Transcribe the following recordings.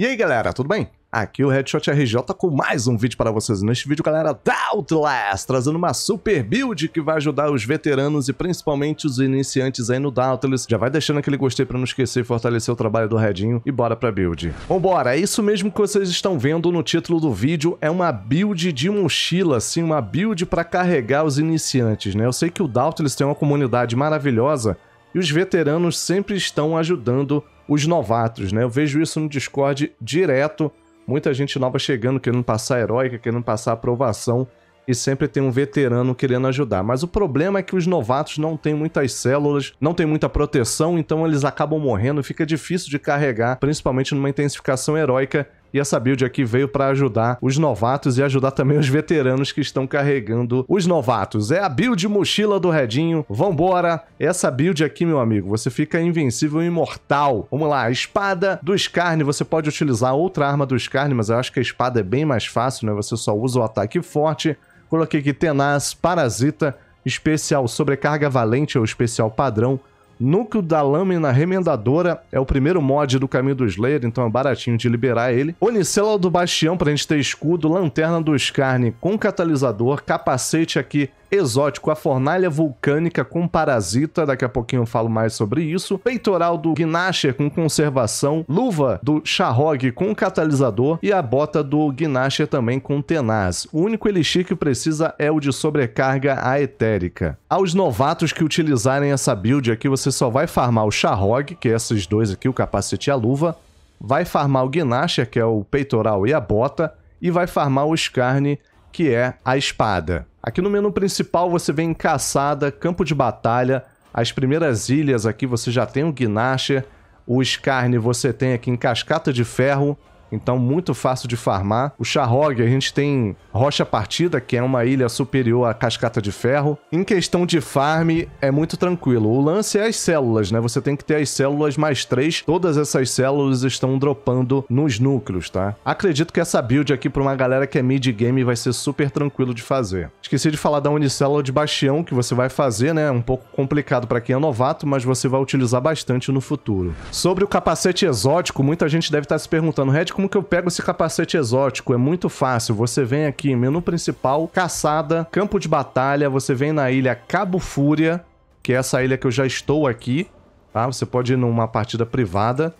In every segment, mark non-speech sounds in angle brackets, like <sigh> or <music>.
E aí galera, tudo bem? Aqui é o Headshot RJ com mais um vídeo para vocês. Neste vídeo, galera, da Outlast, trazendo uma super build que vai ajudar os veteranos e principalmente os iniciantes aí no Dauntless. Já vai deixando aquele gostei para não esquecer e fortalecer o trabalho do Redinho e bora pra build. Vambora, é isso mesmo que vocês estão vendo no título do vídeo, é uma build de mochila, assim, uma build para carregar os iniciantes, né? Eu sei que o Dauntless tem uma comunidade maravilhosa, e os veteranos sempre estão ajudando os novatos, né? Eu vejo isso no Discord direto, muita gente nova chegando querendo passar heróica, querendo passar aprovação e sempre tem um veterano querendo ajudar. Mas o problema é que os novatos não têm muitas células, não tem muita proteção, então eles acabam morrendo, fica difícil de carregar, principalmente numa intensificação heróica e essa build aqui veio para ajudar os novatos e ajudar também os veteranos que estão carregando os novatos. É a build mochila do Redinho. Vambora! É essa build aqui, meu amigo, você fica invencível e imortal. Vamos lá, espada do Scarne. Você pode utilizar outra arma do Scarne, mas eu acho que a espada é bem mais fácil, né? Você só usa o ataque forte. Coloquei aqui tenaz, parasita, especial sobrecarga valente ou especial padrão Núcleo da Lâmina Remendadora é o primeiro mod do caminho do Slayer, então é baratinho de liberar ele. Onicela do Bastião pra gente ter escudo, Lanterna do Scarne com catalisador, capacete aqui exótico, a fornalha vulcânica com parasita, daqui a pouquinho eu falo mais sobre isso, peitoral do Gnasher com conservação, luva do Charrog com catalisador e a bota do Gnasher também com tenaz. O único elixir que precisa é o de sobrecarga aetérica. Aos novatos que utilizarem essa build aqui, você só vai farmar o Charrog, que é esses dois aqui, o capacete e a luva, vai farmar o Gnasher, que é o peitoral e a bota, e vai farmar o Scarne, que é a espada. Aqui no menu principal você vem em caçada, campo de batalha, as primeiras ilhas aqui você já tem o Gnasher, o Scarne você tem aqui em Cascata de Ferro, então muito fácil de farmar. O Charrog, a gente tem Rocha Partida, que é uma ilha superior à Cascata de Ferro. Em questão de farm, é muito tranquilo. O lance é as células, né? Você tem que ter as células mais três. Todas essas células estão dropando nos núcleos, tá? Acredito que essa build aqui para uma galera que é mid-game vai ser super tranquilo de fazer. Esqueci de falar da unicélula de Bastião que você vai fazer, né? É um pouco complicado para quem é novato, mas você vai utilizar bastante no futuro. Sobre o capacete exótico, muita gente deve estar tá se perguntando, Red, como que eu pego esse capacete exótico? É muito fácil. Você vem aqui, menu principal, caçada, campo de batalha. Você vem na ilha Cabo Fúria, que é essa ilha que eu já estou aqui. Tá? Você pode ir numa partida privada.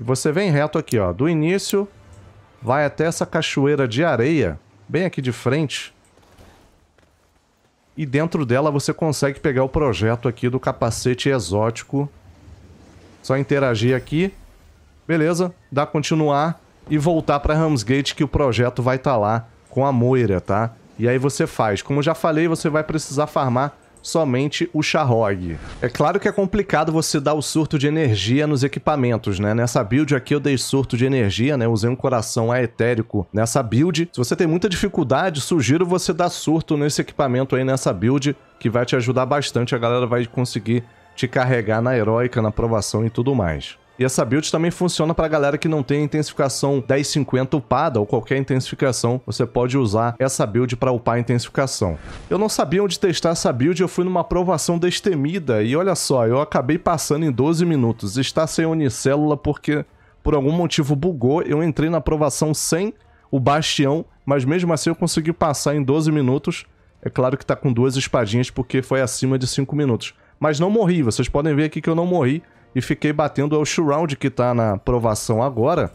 E você vem reto aqui, ó. Do início, vai até essa cachoeira de areia, bem aqui de frente. E dentro dela você consegue pegar o projeto aqui do capacete exótico. Só interagir aqui Beleza? Dá continuar e voltar para Ramsgate que o projeto vai estar tá lá com a Moira, tá? E aí você faz. Como já falei, você vai precisar farmar somente o Charrog. É claro que é complicado você dar o surto de energia nos equipamentos, né? Nessa build aqui eu dei surto de energia, né? Usei um coração aetérico nessa build. Se você tem muita dificuldade, sugiro você dar surto nesse equipamento aí nessa build, que vai te ajudar bastante. A galera vai conseguir te carregar na heróica, na provação e tudo mais. E essa build também funciona para galera que não tem intensificação 1050 upada ou qualquer intensificação. Você pode usar essa build para upar a intensificação. Eu não sabia onde testar essa build, eu fui numa aprovação destemida. E olha só, eu acabei passando em 12 minutos. Está sem unicélula porque por algum motivo bugou. Eu entrei na aprovação sem o bastião, mas mesmo assim eu consegui passar em 12 minutos. É claro que tá com duas espadinhas porque foi acima de 5 minutos. Mas não morri, vocês podem ver aqui que eu não morri e fiquei batendo ao Shroud que tá na aprovação agora.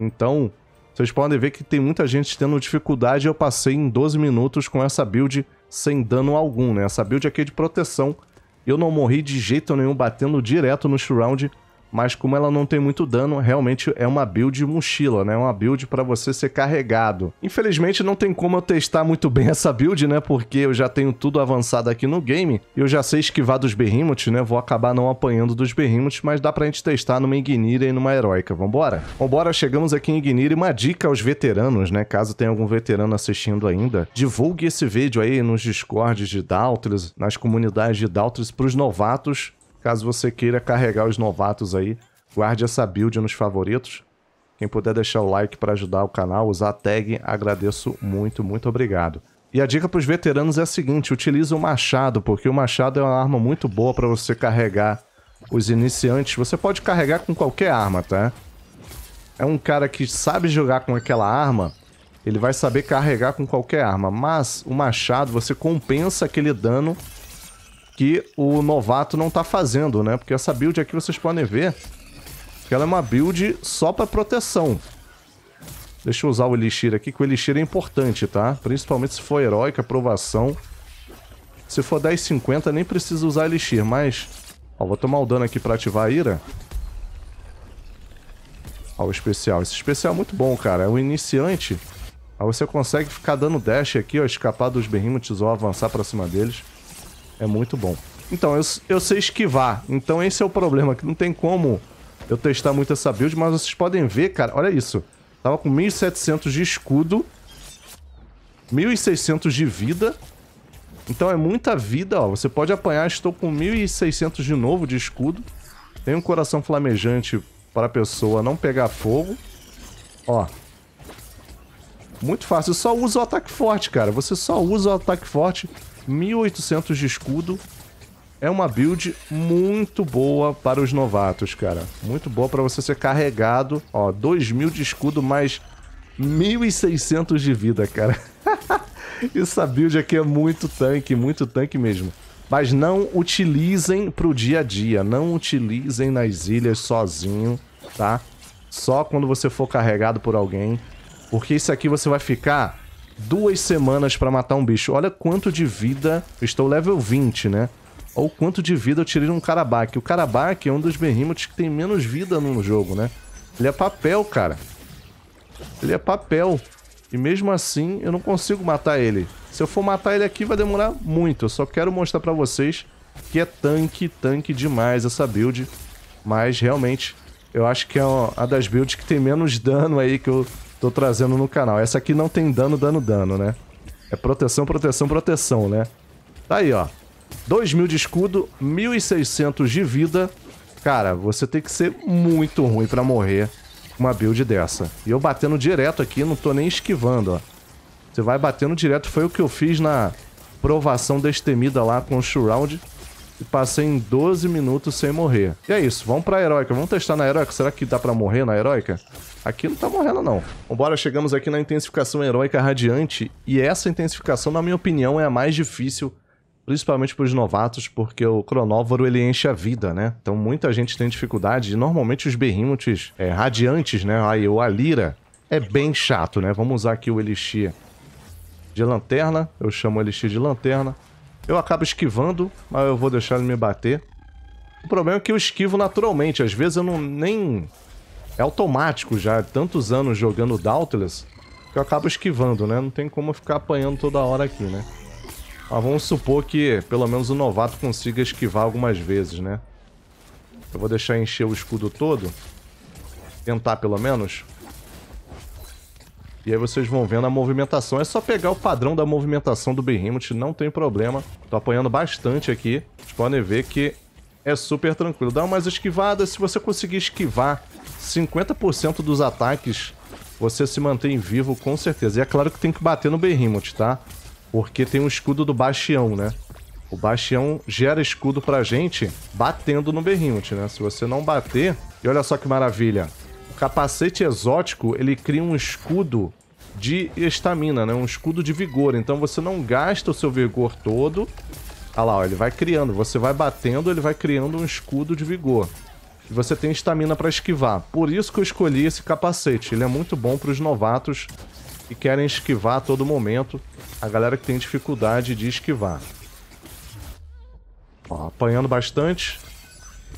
Então, vocês podem ver que tem muita gente tendo dificuldade. Eu passei em 12 minutos com essa build sem dano algum, né? Essa build aqui é de proteção. Eu não morri de jeito nenhum batendo direto no Shroud mas como ela não tem muito dano, realmente é uma build mochila, né? Uma build para você ser carregado. Infelizmente não tem como eu testar muito bem <laughs> essa build, né? Porque eu já tenho tudo avançado aqui no game, eu já sei esquivar dos berrimuts, né? Vou acabar não apanhando dos berrimuts, mas dá pra gente testar numa Ignira e numa Heroica. Vambora? Vambora, chegamos aqui em Ignira e uma dica aos veteranos, né? Caso tenha algum veterano assistindo ainda, divulgue esse vídeo aí nos discords de Daltris, nas comunidades de Daltris pros novatos Caso você queira carregar os novatos aí, guarde essa build nos favoritos. Quem puder deixar o like para ajudar o canal, usar a tag, agradeço muito, muito obrigado. E a dica para os veteranos é a seguinte, utilize o machado, porque o machado é uma arma muito boa para você carregar os iniciantes. Você pode carregar com qualquer arma, tá? É um cara que sabe jogar com aquela arma, ele vai saber carregar com qualquer arma, mas o machado você compensa aquele dano que o novato não tá fazendo, né? Porque essa build aqui vocês podem ver que ela é uma build só pra proteção. Deixa eu usar o Elixir aqui, que o Elixir é importante, tá? Principalmente se for heróica, provação. Se for 10,50 nem precisa usar Elixir, mas... Ó, vou tomar o dano aqui pra ativar a ira. Ó, o especial. Esse especial é muito bom, cara. É um iniciante. Aí você consegue ficar dando dash aqui, ó, escapar dos berrimos, ou avançar pra cima deles. É muito bom. Então, eu, eu sei esquivar. Então esse é o problema, que não tem como eu testar muito essa build, mas vocês podem ver, cara, olha isso. Tava com 1.700 de escudo, 1.600 de vida. Então é muita vida, ó. Você pode apanhar, estou com 1.600 de novo de escudo. Tem um coração flamejante para a pessoa não pegar fogo. Ó. Muito fácil, só usa o ataque forte, cara. Você só usa o ataque forte 1800 de escudo. É uma build muito boa para os novatos, cara. Muito boa para você ser carregado. Ó, 2000 de escudo mais 1600 de vida, cara. <laughs> Essa build aqui é muito tanque, muito tanque mesmo. Mas não utilizem pro dia a dia, não utilizem nas ilhas sozinho, tá? Só quando você for carregado por alguém. Porque isso aqui você vai ficar Duas semanas pra matar um bicho. Olha quanto de vida... Estou level 20, né? Olha o quanto de vida eu tirei um Karabak. O Karabak é um dos behemoths que tem menos vida no jogo, né? Ele é papel, cara. Ele é papel. E mesmo assim, eu não consigo matar ele. Se eu for matar ele aqui, vai demorar muito. Eu só quero mostrar pra vocês que é tanque, tanque demais essa build. Mas, realmente, eu acho que é uma das builds que tem menos dano aí que eu tô trazendo no canal. Essa aqui não tem dano, dano, dano, né? É proteção, proteção, proteção, né? Tá aí, ó. 2 mil de escudo, 1.600 de vida. Cara, você tem que ser muito ruim pra morrer uma build dessa. E eu batendo direto aqui, não tô nem esquivando, ó. Você vai batendo direto, foi o que eu fiz na provação destemida lá com o Shroud e passei em 12 minutos sem morrer. E é isso, vamos pra heróica. Vamos testar na heróica. Será que dá pra morrer na heróica? Aqui não tá morrendo, não. Vambora, chegamos aqui na intensificação heróica radiante. E essa intensificação, na minha opinião, é a mais difícil, principalmente pros novatos, porque o cronóvoro ele enche a vida, né? Então muita gente tem dificuldade. E normalmente os berrimutes é, radiantes, né? Aí o Alira é bem chato, né? Vamos usar aqui o Elixir de lanterna. Eu chamo o Elixir de lanterna. Eu acabo esquivando, mas eu vou deixar ele me bater. O problema é que eu esquivo naturalmente. Às vezes eu não nem... É automático já, tantos anos jogando Dauntless, que eu acabo esquivando, né? Não tem como ficar apanhando toda hora aqui, né? Mas vamos supor que pelo menos o novato consiga esquivar algumas vezes, né? Eu vou deixar encher o escudo todo. Tentar pelo menos. E aí vocês vão vendo a movimentação. É só pegar o padrão da movimentação do Behemoth, não tem problema. Tô apanhando bastante aqui. Vocês podem ver que é super tranquilo. Dá umas esquivadas. Se você conseguir esquivar 50% dos ataques, você se mantém vivo com certeza. E é claro que tem que bater no Behemoth, tá? Porque tem um escudo do Bastião, né? O Bastião gera escudo pra gente batendo no Berrimut, né? Se você não bater... E olha só que maravilha capacete exótico, ele cria um escudo de estamina, né? Um escudo de vigor. Então você não gasta o seu vigor todo. Olha lá, ó, ele vai criando. Você vai batendo, ele vai criando um escudo de vigor. E você tem estamina para esquivar. Por isso que eu escolhi esse capacete. Ele é muito bom para os novatos que querem esquivar a todo momento. A galera que tem dificuldade de esquivar. Ó, apanhando bastante.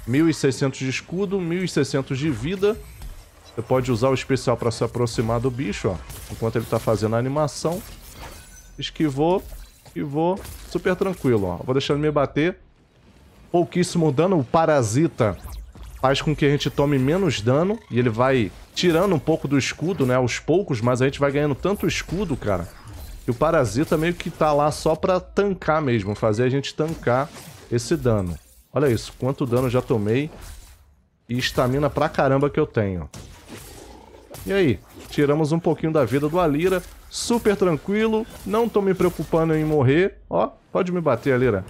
1.600 de escudo, 1.600 de vida. Você pode usar o especial para se aproximar do bicho, ó. Enquanto ele tá fazendo a animação. Esquivou. vou Super tranquilo, ó. Vou deixando ele me bater. Pouquíssimo dano. O parasita faz com que a gente tome menos dano. E ele vai tirando um pouco do escudo, né? Aos poucos, mas a gente vai ganhando tanto escudo, cara. E o parasita meio que tá lá só pra tancar mesmo. Fazer a gente tancar esse dano. Olha isso. Quanto dano já tomei. E estamina pra caramba que eu tenho. E aí, tiramos um pouquinho da vida do Alira, super tranquilo, não tô me preocupando em morrer. Ó, pode me bater, Alira.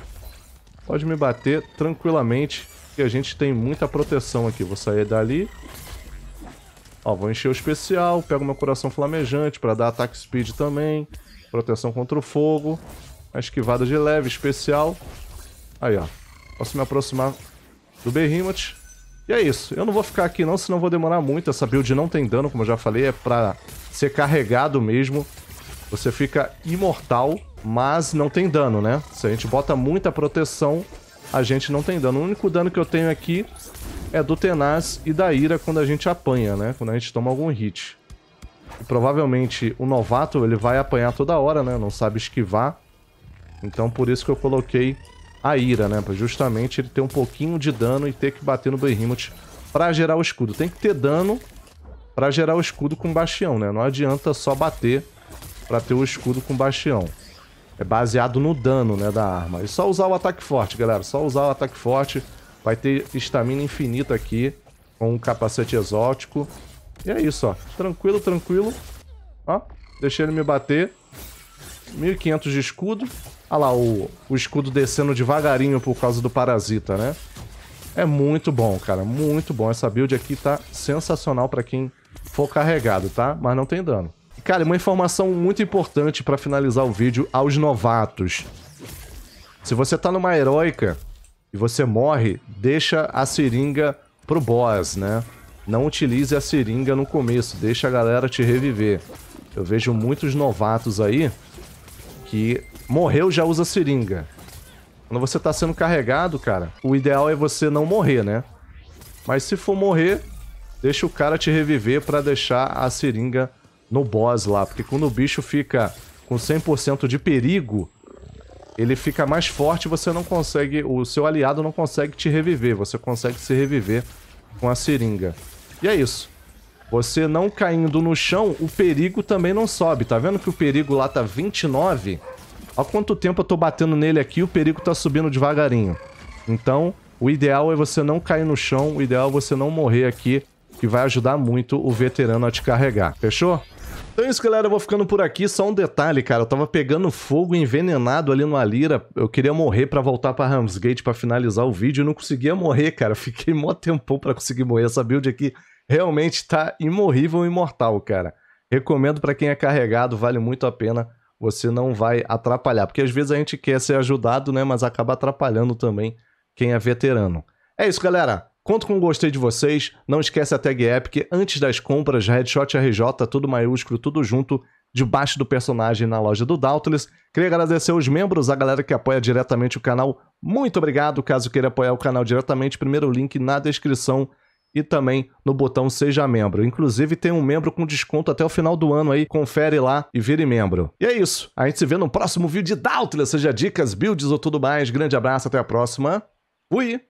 Pode me bater tranquilamente, que a gente tem muita proteção aqui. Vou sair dali. Ó, vou encher o especial, pego meu coração flamejante para dar ataque speed também. Proteção contra o fogo. A esquivada de leve, especial. Aí, ó. Posso me aproximar do Behemoth. E é isso. Eu não vou ficar aqui não, senão vou demorar muito. Essa build não tem dano, como eu já falei, é pra ser carregado mesmo. Você fica imortal, mas não tem dano, né? Se a gente bota muita proteção, a gente não tem dano. O único dano que eu tenho aqui é do Tenaz e da Ira quando a gente apanha, né? Quando a gente toma algum hit. E provavelmente o novato ele vai apanhar toda hora, né? Não sabe esquivar. Então por isso que eu coloquei a ira, né? Pra justamente ele ter um pouquinho de dano e ter que bater no Behemoth pra gerar o escudo. Tem que ter dano pra gerar o escudo com bastião, né? Não adianta só bater pra ter o escudo com bastião. É baseado no dano, né, da arma. E só usar o ataque forte, galera. Só usar o ataque forte. Vai ter estamina infinita aqui com um capacete exótico. E é isso, ó. Tranquilo, tranquilo. Ó, deixei ele me bater. 1500 de escudo. Olha lá o, o escudo descendo devagarinho por causa do parasita, né? É muito bom, cara. Muito bom. Essa build aqui tá sensacional pra quem for carregado, tá? Mas não tem dano. Cara, uma informação muito importante pra finalizar o vídeo aos novatos. Se você tá numa heróica e você morre, deixa a seringa pro boss, né? Não utilize a seringa no começo, deixa a galera te reviver. Eu vejo muitos novatos aí que Morreu, já usa seringa. Quando você tá sendo carregado, cara, o ideal é você não morrer, né? Mas se for morrer, deixa o cara te reviver para deixar a seringa no boss lá. Porque quando o bicho fica com 100% de perigo, ele fica mais forte e você não consegue... O seu aliado não consegue te reviver. Você consegue se reviver com a seringa. E é isso. Você não caindo no chão, o perigo também não sobe. Tá vendo que o perigo lá tá 29? Há quanto tempo eu tô batendo nele aqui, o perigo tá subindo devagarinho. Então, o ideal é você não cair no chão, o ideal é você não morrer aqui, que vai ajudar muito o veterano a te carregar. Fechou? Então é isso, galera. Eu vou ficando por aqui. Só um detalhe, cara. Eu tava pegando fogo envenenado ali no Alira. Eu queria morrer para voltar pra Ramsgate para finalizar o vídeo. e não conseguia morrer, cara. <laughs> fiquei mó tempão pra conseguir morrer. Essa build aqui é realmente tá imorrível e imortal, cara. Recomendo para quem é carregado. Vale muito a pena você não vai atrapalhar. Porque às vezes a gente quer ser ajudado, né? Mas acaba atrapalhando também quem é veterano. É isso, galera. Conto com o gostei de vocês. Não esquece a tag Epic antes das compras, Headshot RJ, tudo maiúsculo, tudo junto, debaixo do personagem na loja do Doubtless. Queria agradecer os membros, a galera que apoia diretamente o canal. Muito obrigado. Caso queira apoiar o canal diretamente, primeiro link na descrição e também no botão Seja Membro. Inclusive tem um membro com desconto até o final do ano aí. Confere lá e vire membro. E é isso. A gente se vê no próximo vídeo de Doubtless, seja dicas, builds ou tudo mais. Grande abraço, até a próxima. Fui!